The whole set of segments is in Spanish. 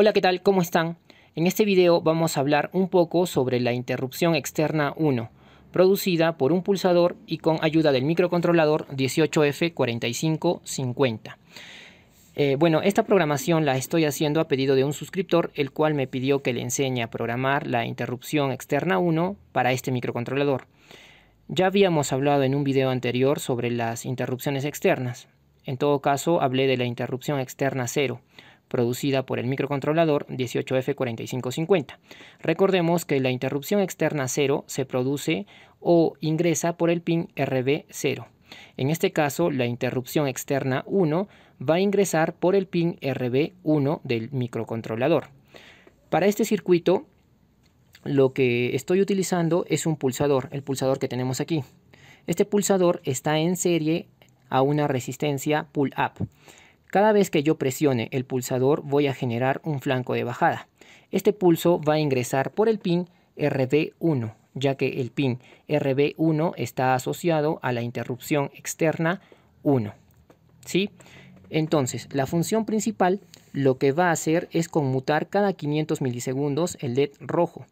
Hola, ¿qué tal? ¿Cómo están? En este video vamos a hablar un poco sobre la interrupción externa 1, producida por un pulsador y con ayuda del microcontrolador 18F4550. Eh, bueno, esta programación la estoy haciendo a pedido de un suscriptor, el cual me pidió que le enseñe a programar la interrupción externa 1 para este microcontrolador. Ya habíamos hablado en un video anterior sobre las interrupciones externas. En todo caso, hablé de la interrupción externa 0 producida por el microcontrolador 18F4550. Recordemos que la interrupción externa 0 se produce o ingresa por el pin RB0. En este caso, la interrupción externa 1 va a ingresar por el pin RB1 del microcontrolador. Para este circuito, lo que estoy utilizando es un pulsador, el pulsador que tenemos aquí. Este pulsador está en serie a una resistencia pull-up. Cada vez que yo presione el pulsador voy a generar un flanco de bajada. Este pulso va a ingresar por el pin RB1, ya que el pin RB1 está asociado a la interrupción externa 1. ¿Sí? Entonces, la función principal lo que va a hacer es conmutar cada 500 milisegundos el LED rojo.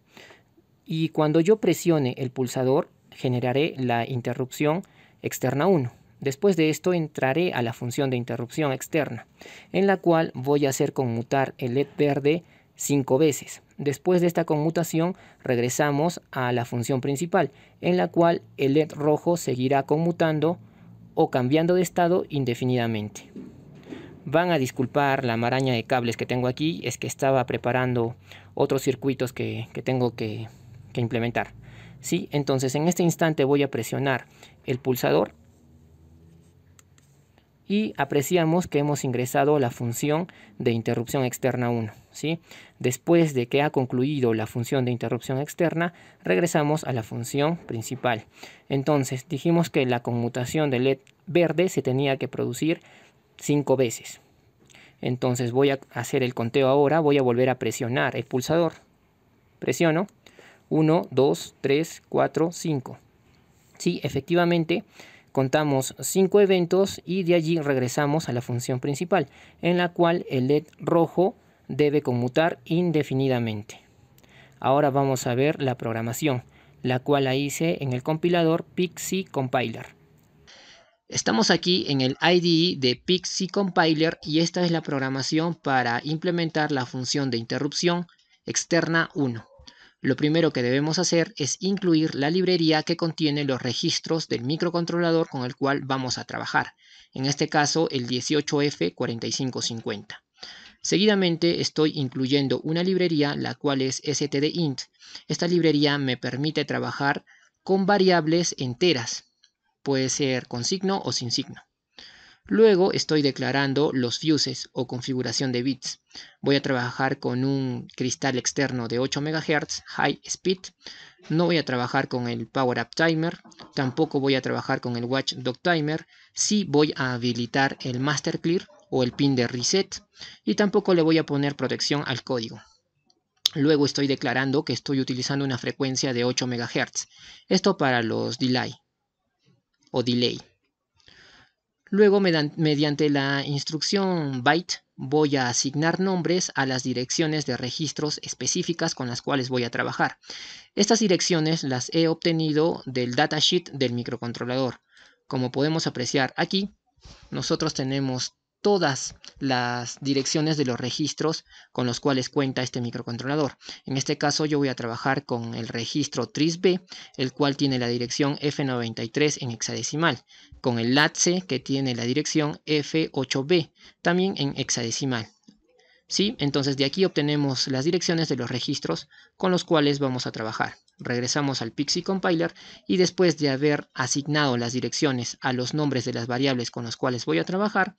Y cuando yo presione el pulsador, generaré la interrupción externa 1. Después de esto entraré a la función de interrupción externa, en la cual voy a hacer conmutar el LED verde 5 veces. Después de esta conmutación regresamos a la función principal, en la cual el LED rojo seguirá conmutando o cambiando de estado indefinidamente. Van a disculpar la maraña de cables que tengo aquí, es que estaba preparando otros circuitos que, tengo que, que implementar. ¿Sí? Entonces en este instante voy a presionar el pulsador y apreciamos que hemos ingresado la función de interrupción externa 1. ¿sí? Después de que ha concluido la función de interrupción externa, regresamos a la función principal. Entonces, dijimos que la conmutación de LED verde se tenía que producir 5 veces. Entonces voy a hacer el conteo ahora, voy a volver a presionar el pulsador. Presiono 1, 2, 3, 4, 5. Sí, efectivamente contamos cinco eventos y de allí regresamos a la función principal, en la cual el LED rojo debe conmutar indefinidamente. Ahora vamos a ver la programación, la cual la hice en el compilador Pixie Compiler. Estamos aquí en el IDE de Pixie Compiler y esta es la programación para implementar la función de interrupción externa 1 lo primero que debemos hacer es incluir la librería que contiene los registros del microcontrolador con el cual vamos a trabajar, en este caso el 18F4550. Seguidamente estoy incluyendo una librería, la cual es stdint. Esta librería me permite trabajar con variables enteras, puede ser con signo o sin signo. Luego estoy declarando los fuses o configuración de bits. Voy a trabajar con un cristal externo de 8 MHz High Speed. No voy a trabajar con el Power Up Timer. Tampoco voy a trabajar con el Watch Dog Timer. Sí voy a habilitar el Master Clear o el pin de reset. Y tampoco le voy a poner protección al código. Luego estoy declarando que estoy utilizando una frecuencia de 8 MHz. Esto para los delay o delay. Luego, mediante la instrucción byte, voy a asignar nombres a las direcciones de registros específicas con las cuales voy a trabajar. Estas direcciones las he obtenido del datasheet del microcontrolador. Como podemos apreciar aquí, nosotros tenemos todas las direcciones de los registros con los cuales cuenta este microcontrolador. En este caso yo voy a trabajar con el registro TRISB, el cual tiene la dirección F93 en hexadecimal, con el LATSE que tiene la dirección F8B, también en hexadecimal. ¿Sí? Entonces de aquí obtenemos las direcciones de los registros con los cuales vamos a trabajar. Regresamos al Pixie Compiler y después de haber asignado las direcciones a los nombres de las variables con las cuales voy a trabajar,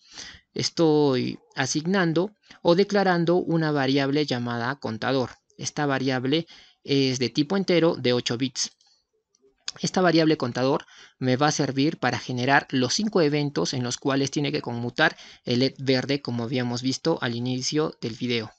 estoy asignando o declarando una variable llamada contador. Esta variable es de tipo entero de 8 bits. Esta variable contador me va a servir para generar los cinco eventos en los cuales tiene que conmutar el LED verde como habíamos visto al inicio del video.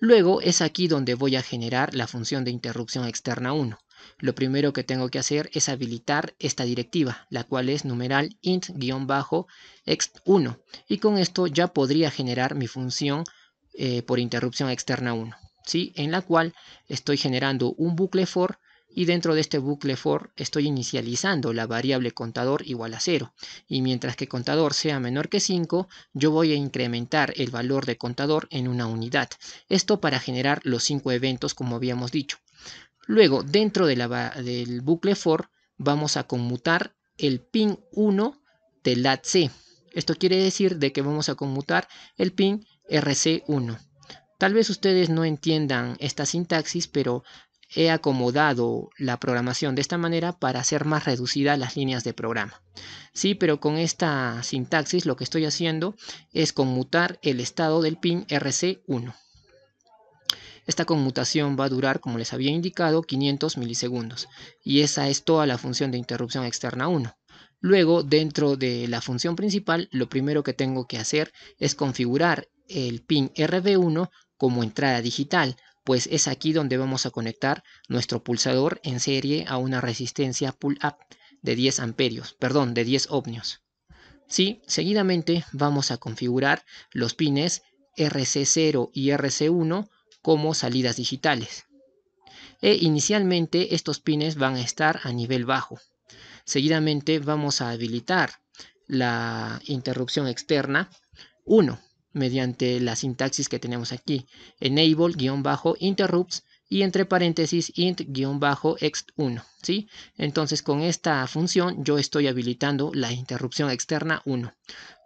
Luego es aquí donde voy a generar la función de interrupción externa 1. Lo primero que tengo que hacer es habilitar esta directiva, la cual es numeral int-ext1 y con esto ya podría generar mi función eh, por interrupción externa 1, en la cual estoy generando un bucle for y dentro de este bucle for estoy inicializando la variable contador igual a 0 y mientras que contador sea menor que 5 yo voy a incrementar el valor de contador en una unidad esto para generar los 5 eventos como habíamos dicho luego dentro del bucle for vamos a conmutar el pin 1 de latc. c esto quiere decir de que vamos a conmutar el pin rc1 Tal vez ustedes no entiendan esta sintaxis, pero he acomodado la programación de esta manera para hacer más reducidas las líneas de programa. Sí, pero con esta sintaxis lo que estoy haciendo es conmutar el estado del pin RC1. Esta conmutación va a durar, como les había indicado, 500 milisegundos y esa es toda la función de interrupción externa 1. Luego, dentro de la función principal, lo primero que tengo que hacer es configurar el pin RB1 como entrada digital pues es aquí donde vamos a conectar nuestro pulsador en serie a una resistencia pull-up de 10 amperios, perdón, de 10 ohmios. Sí, seguidamente vamos a configurar los pines RC0 y RC1 como salidas digitales. E inicialmente estos pines van a estar a nivel bajo. Seguidamente vamos a habilitar la interrupción externa 1 mediante la sintaxis que tenemos aquí. Enable-interrupts y entre paréntesis int-ext1, ¿sí? Entonces con esta función yo estoy habilitando la interrupción externa 1.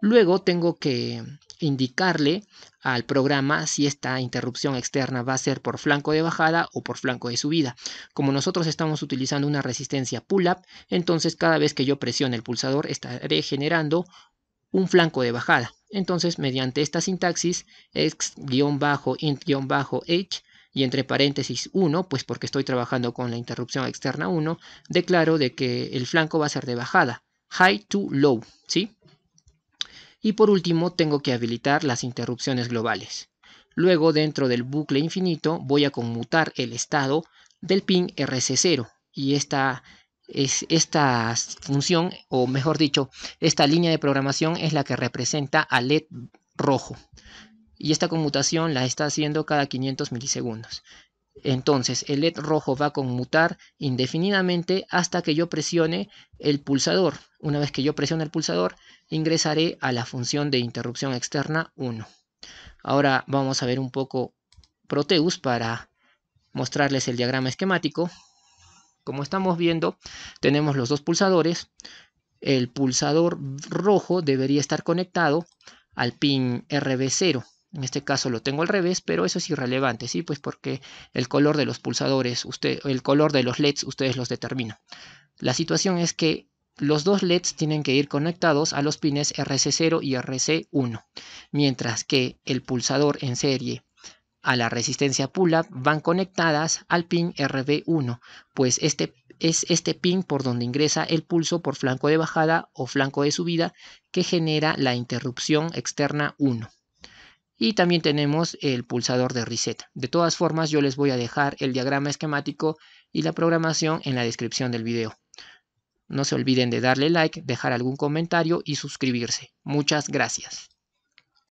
Luego tengo que indicarle al programa si esta interrupción externa va a ser por flanco de bajada o por flanco de subida. Como nosotros estamos utilizando una resistencia pull-up, entonces cada vez que yo presione el pulsador estaré generando un flanco de bajada. Entonces, mediante esta sintaxis, x-int-h y entre paréntesis 1, pues porque estoy trabajando con la interrupción externa 1, declaro de que el flanco va a ser de bajada, high to low, ¿sí? Y por último, tengo que habilitar las interrupciones globales. Luego, dentro del bucle infinito, voy a conmutar el estado del pin RC0 y esta esta función, o mejor dicho, esta línea de programación es la que representa al LED rojo. Y esta conmutación la está haciendo cada 500 milisegundos. Entonces, el LED rojo va a conmutar indefinidamente hasta que yo presione el pulsador. Una vez que yo presione el pulsador, ingresaré a la función de interrupción externa 1. Ahora vamos a ver un poco Proteus para mostrarles el diagrama esquemático. Como estamos viendo, tenemos los dos pulsadores. El pulsador rojo debería estar conectado al pin RB0. En este caso lo tengo al revés, pero eso es irrelevante, ¿sí? Pues porque el color de los pulsadores, usted, el color de los LEDs, ustedes los determinan. La situación es que los dos LEDs tienen que ir conectados a los pines RC0 y RC1, mientras que el pulsador en serie a la resistencia pull-up van conectadas al pin RB1, pues este es este pin por donde ingresa el pulso por flanco de bajada o flanco de subida que genera la interrupción externa 1. Y también tenemos el pulsador de reset. De todas formas, yo les voy a dejar el diagrama esquemático y la programación en la descripción del video. No se olviden de darle like, dejar algún comentario y suscribirse. Muchas gracias.